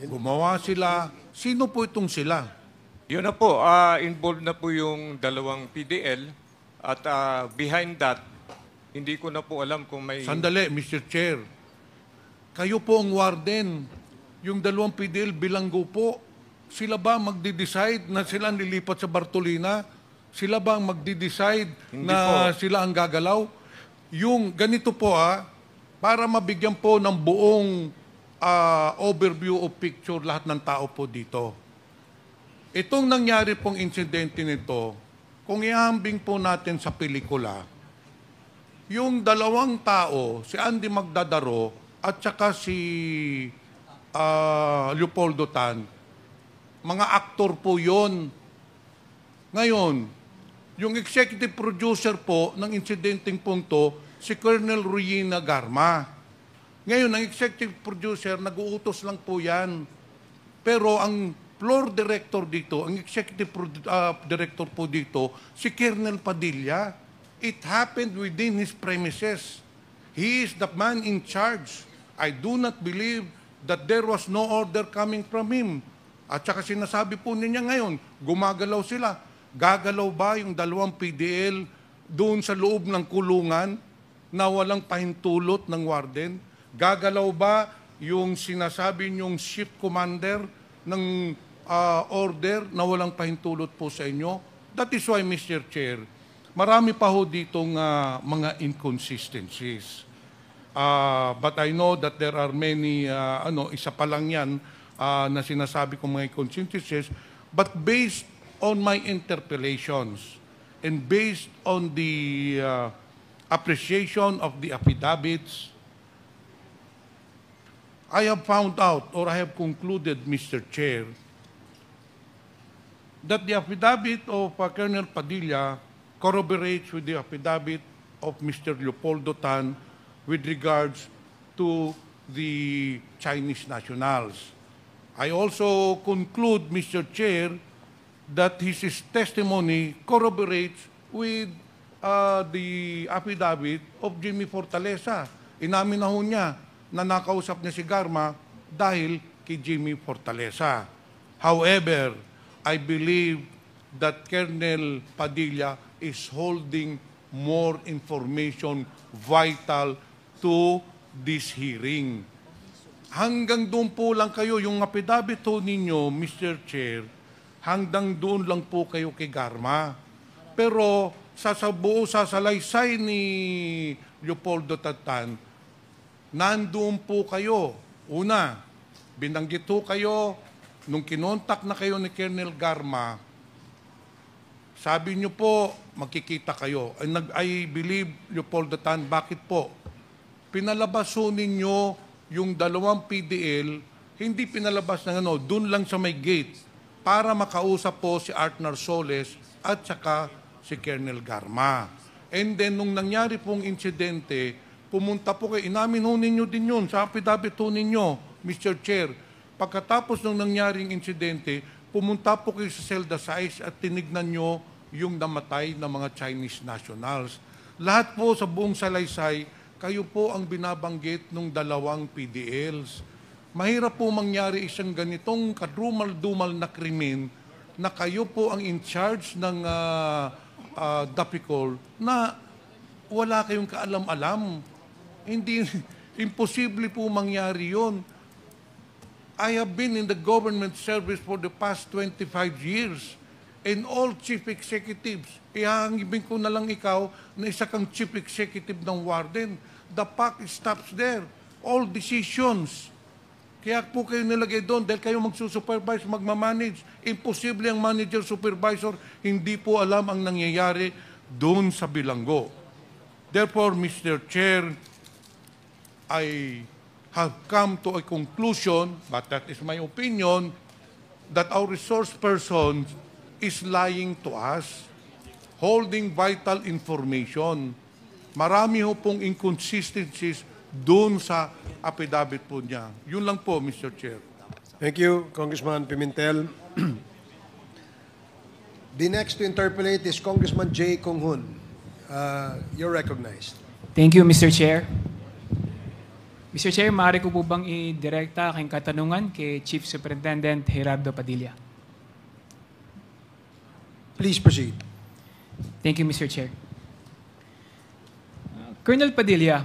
gumawa sila. Sino po itong sila? Yun na po, uh, involved na po yung dalawang PDL at ah, behind that, hindi ko na po alam kung may... Sandali, Mr. Chair. Kayo po ang warden. Yung dalawang PDL bilanggo po. Sila ba magde-decide na sila nilipat sa Bartolina? Sila ba ang magde-decide na po. sila ang gagalaw? Yung ganito po ha, ah, para mabigyan po ng buong ah, overview o picture lahat ng tao po dito. Itong nangyari pong insidente nito, kung iambing po natin sa pelikula, yung dalawang tao, si Andy Magdadaro at saka si uh, Leopoldo Tan, mga aktor po yon. Ngayon, yung executive producer po ng insidenteng punto, si Colonel Ruina Garma. Ngayon, ang executive producer, nag-uutos lang po yan. Pero ang floor director dito, ang executive uh, director po dito, si Kernel Padilla. It happened within his premises. He is the man in charge. I do not believe that there was no order coming from him. At saka sinasabi po niya ngayon, gumagalaw sila. Gagalaw ba yung dalawang PDL doon sa loob ng kulungan na walang pahintulot ng warden? Gagalaw ba yung sinasabi niyong shift commander ng uh, order na walang pahintulot po sa inyo. That is why, Mr. Chair, marami pa ho ditong uh, mga inconsistencies. Uh, but I know that there are many, uh, ano, isa pa lang yan uh, na sinasabi kong mga inconsistencies. But based on my interpellations and based on the uh, appreciation of the affidavits, I have found out or I have concluded, Mr. Chair, that the affidavit of uh, Colonel Padilla corroborates with the affidavit of Mr. Leopoldo Tan with regards to the Chinese nationals. I also conclude, Mr. Chair, that his, his testimony corroborates with uh, the affidavit of Jimmy Fortaleza. Inamin na ho niya na nakausap niya si Garma dahil kay Jimmy Fortaleza. However, I believe that Colonel Padilla is holding more information vital to this hearing. Hanggang doon po lang kayo, yung apidabit ho ninyo, Mr. Chair, hanggang doon lang po kayo kay Garma. Pero sa buo sa salaysay ni Leopoldo Tatan, nandoon po kayo. Una, binanggit ho kayo nung kinontak na kayo ni Colonel Garma, sabi niyo po, magkikita kayo. I, I believe, Leopoldo Tan, bakit po? Pinalabas ho ninyo yung dalawang PDL, hindi pinalabas ng ano, dun lang sa may gate para makausap po si Artnar Soles at saka si Colonel Garma. And then, nung nangyari pong insidente, pumunta po kayo, inamin ho ninyo din yun, sa apidabit ho ninyo, Mr. Chair, Pagkatapos ng nangyaring insidente, pumunta po kayo sa Selda 6 at tinignan nyo yung namatay na mga Chinese nationals. Lahat po sa buong salaysay, kayo po ang binabanggit ng dalawang PDLs. Mahirap po mangyari isang ganitong kadrumal-dumal na krimen na kayo po ang in charge ng uh, uh, DAPICOL na wala kayong kaalam-alam. Hindi, imposible po mangyari yon. I have been in the government service for the past 25 years and all chief executives. Ihahangibin ko na lang ikaw na isa kang chief executive ng warden. The puck stops there. All decisions. Kaya po kayo nilagay doon dahil kayo magsusupervise, magmamanage. Imposible ang manager-supervisor, hindi po alam ang nangyayari doon sa bilanggo. Therefore, Mr. Chair, I have come to a conclusion, but that is my opinion, that our resource person is lying to us, holding vital information. Marami ho pong inconsistencies doon sa affidavit po niya. Yun lang po, Mr. Chair. Thank you, Congressman Pimentel. The next to interpolate is Congressman Jay Konghun. Uh, you're recognized. Thank you, Mr. Chair. Mr. Chair, maaari ko po bang i-direkta aking katanungan kay Chief Superintendent Gerardo Padilla? Please proceed. Thank you, Mr. Chair. Colonel Padilla,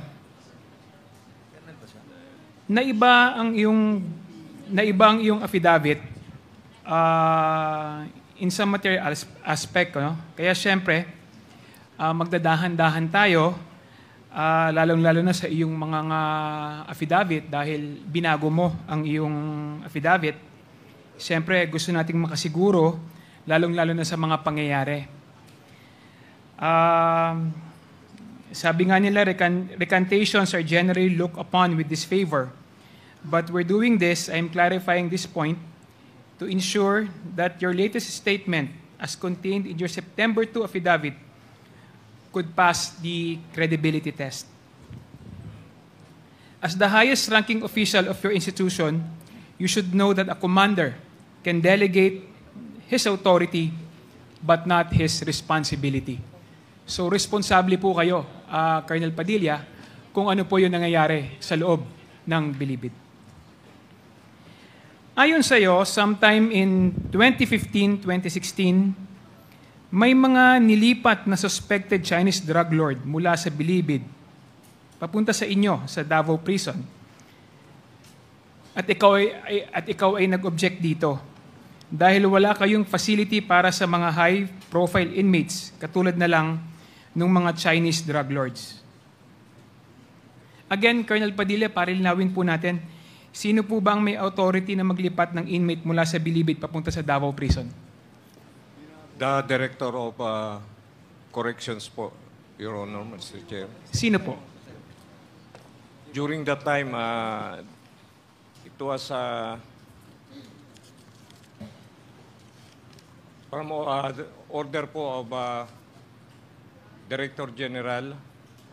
naiba ang iyong naiba ang iyong affidavit uh, in some material aspect. No? Kaya siyempre, uh, magdadahan-dahan tayo uh, lalong-lalo na sa iyong mga nga affidavit dahil binago mo ang iyong affidavit, siyempre gusto nating makasiguro, lalong-lalo na sa mga pangyayari. Uh, sabi nga nila, recantations are generally looked upon with disfavor. But we're doing this, I'm clarifying this point, to ensure that your latest statement, as contained in your September 2 affidavit, could pass the credibility test. As the highest ranking official of your institution, you should know that a commander can delegate his authority but not his responsibility. So responsable po kayo, uh, Colonel Padilla, kung ano po yung nangyayari sa loob ng bilibid. Ayon sa iyo, sometime in 2015-2016, may mga nilipat na suspected Chinese drug lord mula sa Bilibid papunta sa inyo sa Davao Prison. At ikaw ay, ay at ikaw ay nag-object dito dahil wala kayong facility para sa mga high profile inmates katulad na lang ng mga Chinese drug lords. Again, Colonel Padilla, para linawin po natin, sino po bang may authority na maglipat ng inmate mula sa Bilibid papunta sa Davao Prison? The Director of uh, Corrections po, Your Honor, Mr. Chair. Sino po? During that time, uh, it was uh, from uh, order po of uh, Director General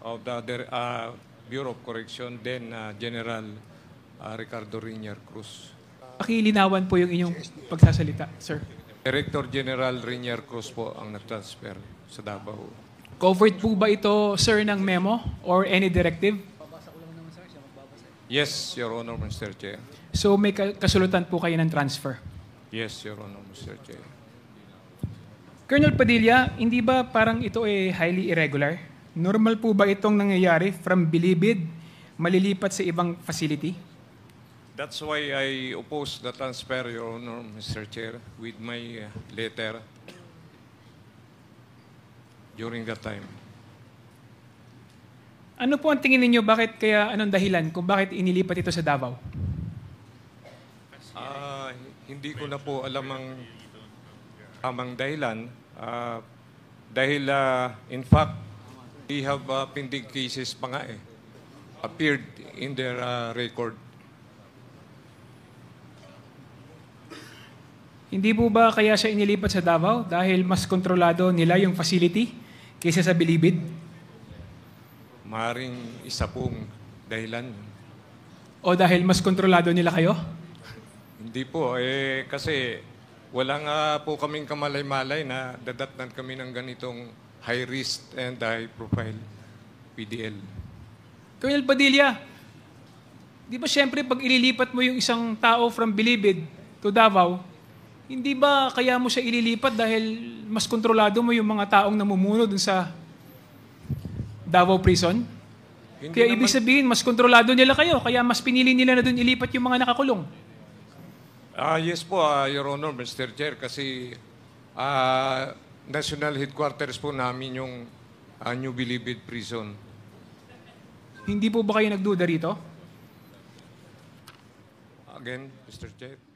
of the uh, Bureau of Correction, then uh, General uh, Ricardo Rinier Cruz. Pakilinawan po yung inyong pagsasalita, sir. Director General Rinier Cruz po ang nag-transfer sa Davao. Covered po ba ito, sir, ng memo or any directive? Yes, Your Honor, Mr. Chair. So may ka- kasulutan po kayo ng transfer? Yes, Your Honor, Mr. Chair. Colonel Padilla, hindi ba parang ito ay highly irregular? Normal po ba itong nangyayari from Bilibid, malilipat sa ibang facility? That's why I oppose the transfer, Your Honor, Mr. Chair, with my uh, letter during that time. Ano po ang tingin ninyo? Bakit kaya, anong dahilan kung bakit inilipat ito sa Davao? Ah, hindi ko na po alam ang amang dahilan. Uh, dahil, ah, in fact, we have uh, pending cases pa nga eh, appeared in their ah, record. Hindi po ba kaya siya inilipat sa Davao dahil mas kontrolado nila yung facility kaysa sa Bilibid? Maring isa pong dahilan. O dahil mas kontrolado nila kayo? Hindi po. Eh, kasi wala nga po kaming kamalay-malay na dadatnan kami ng ganitong high risk and high profile PDL. Colonel Padilla, di ba siyempre pag ililipat mo yung isang tao from Bilibid to Davao, hindi ba kaya mo siya ililipat dahil mas kontrolado mo yung mga taong namumuno dun sa Davao Prison? Hindi kaya naman, ibig sabihin, mas kontrolado nila kayo, kaya mas pinili nila na dun ilipat yung mga nakakulong. Ah, uh, yes po, uh, Your Honor, Mr. Chair, kasi uh, national headquarters po namin yung uh, New Bilibid Prison. Hindi po ba kayo nagduda rito? Again, Mr. Chair.